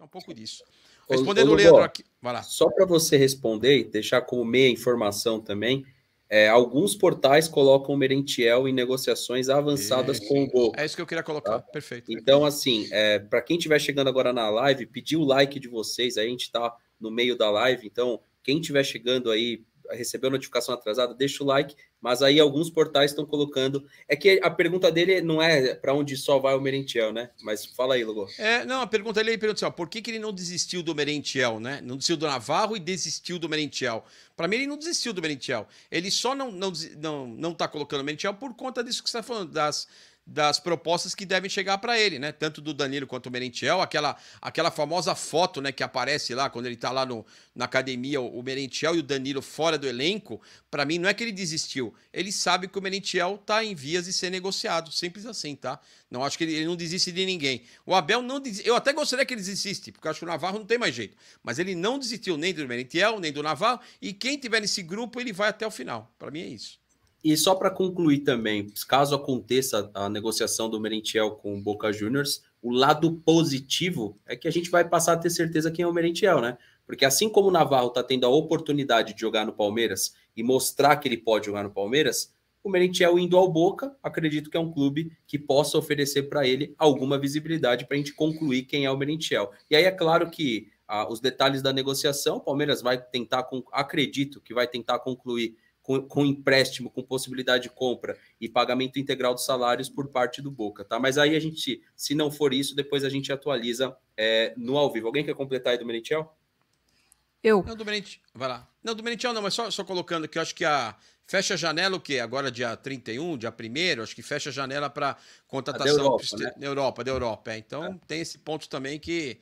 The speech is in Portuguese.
é um pouco disso. Respondendo o Leandro aqui. Vai lá. Só para você responder e deixar como meia informação também. É, alguns portais colocam o Merentiel em negociações avançadas com o Boca. É isso que eu queria colocar, tá? perfeito. Então, assim, é, para quem estiver chegando agora na live, pedir o like de vocês, aí a gente está no meio da live, então quem estiver chegando aí, recebeu notificação atrasada, deixa o like, mas aí alguns portais estão colocando. É que a pergunta dele não é para onde só vai o Merentiel, né? Mas fala aí, Logo. É, não, a pergunta dele pergunta assim, ó, por que, que ele não desistiu do Merentiel, né? Não desistiu do Navarro e desistiu do Merentiel. Para mim, ele não desistiu do Merentiel. Ele só não, não, não, não tá colocando o Merentiel por conta disso que você está falando, das das propostas que devem chegar para ele, né? Tanto do Danilo quanto do Merentiel, aquela, aquela famosa foto, né, que aparece lá quando ele está lá no, na academia, o Merentiel e o Danilo fora do elenco, para mim não é que ele desistiu, ele sabe que o Merentiel está em vias de ser negociado, simples assim, tá? Não acho que ele, ele não desiste de ninguém. O Abel não des... eu até gostaria que ele desistisse, porque acho que o Navarro não tem mais jeito, mas ele não desistiu nem do Merentiel, nem do Navarro, e quem tiver nesse grupo, ele vai até o final. Para mim é isso. E só para concluir também, caso aconteça a negociação do Merentiel com o Boca Juniors, o lado positivo é que a gente vai passar a ter certeza quem é o Merentiel, né? Porque assim como o Navarro está tendo a oportunidade de jogar no Palmeiras e mostrar que ele pode jogar no Palmeiras, o Merentiel indo ao Boca, acredito que é um clube que possa oferecer para ele alguma visibilidade para a gente concluir quem é o Merentiel. E aí é claro que ah, os detalhes da negociação, o Palmeiras vai tentar, acredito que vai tentar concluir com, com, empréstimo, com possibilidade de compra e pagamento integral dos salários por parte do Boca, tá? Mas aí a gente, se não for isso, depois a gente atualiza é, no ao vivo. Alguém quer completar aí do Merentiel? Eu. Não, do Merentiel, vai lá. Não, do Merentiel não, mas só, só colocando aqui, eu acho que a, Fecha a janela o quê? Agora dia 31, dia 1 acho que fecha a janela para ah, contratação da Europa, né? Europa, da Europa. É, então é. tem esse ponto também que